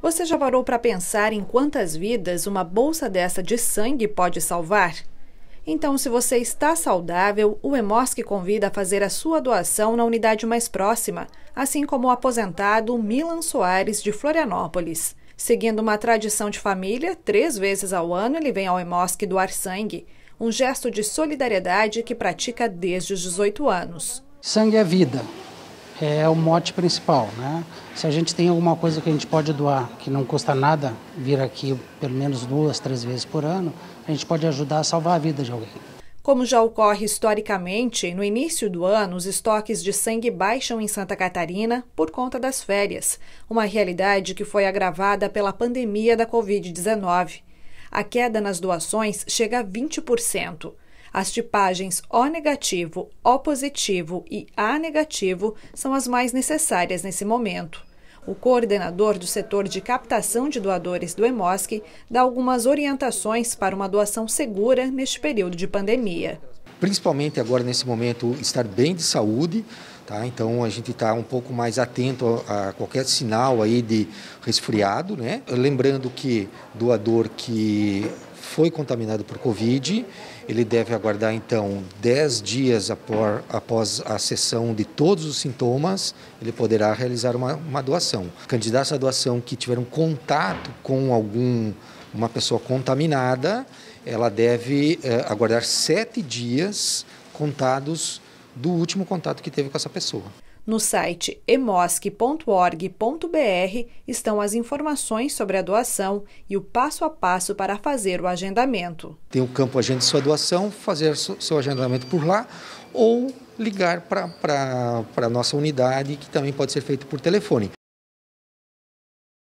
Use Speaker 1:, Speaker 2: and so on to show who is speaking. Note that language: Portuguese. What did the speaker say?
Speaker 1: Você já parou para pensar em quantas vidas uma bolsa dessa de sangue pode salvar? Então, se você está saudável, o EMOSC convida a fazer a sua doação na unidade mais próxima, assim como o aposentado Milan Soares de Florianópolis. Seguindo uma tradição de família, três vezes ao ano ele vem ao EMOSC doar sangue, um gesto de solidariedade que pratica desde os 18 anos.
Speaker 2: Sangue é vida é o mote principal, né? Se a gente tem alguma coisa que a gente pode doar, que não custa nada vir aqui pelo menos duas, três vezes por ano, a gente pode ajudar a salvar a vida de alguém.
Speaker 1: Como já ocorre historicamente, no início do ano, os estoques de sangue baixam em Santa Catarina por conta das férias, uma realidade que foi agravada pela pandemia da Covid-19. A queda nas doações chega a 20%. As tipagens O negativo, O positivo e A negativo são as mais necessárias nesse momento. O coordenador do setor de captação de doadores do EMOSC dá algumas orientações para uma doação segura neste período de pandemia.
Speaker 3: Principalmente agora, nesse momento, estar bem de saúde, Tá, então a gente está um pouco mais atento a, a, qualquer sinal aí de resfriado, né? Lembrando que doador que foi contaminado por Covid. Ele deve aguardar, então, 10 dias após a sessão de todos os sintomas, ele poderá realizar uma, uma doação. Candidatos à doação que tiveram contato com algum uma pessoa contaminada, ela deve eh, aguardar sete dias contados do último contato que teve com essa pessoa.
Speaker 1: No site emosc.org.br estão as informações sobre a doação e o passo a passo para fazer o agendamento.
Speaker 3: Tem o campo Agende Sua Doação, fazer seu agendamento por lá ou ligar para a nossa unidade, que também pode ser feito por telefone.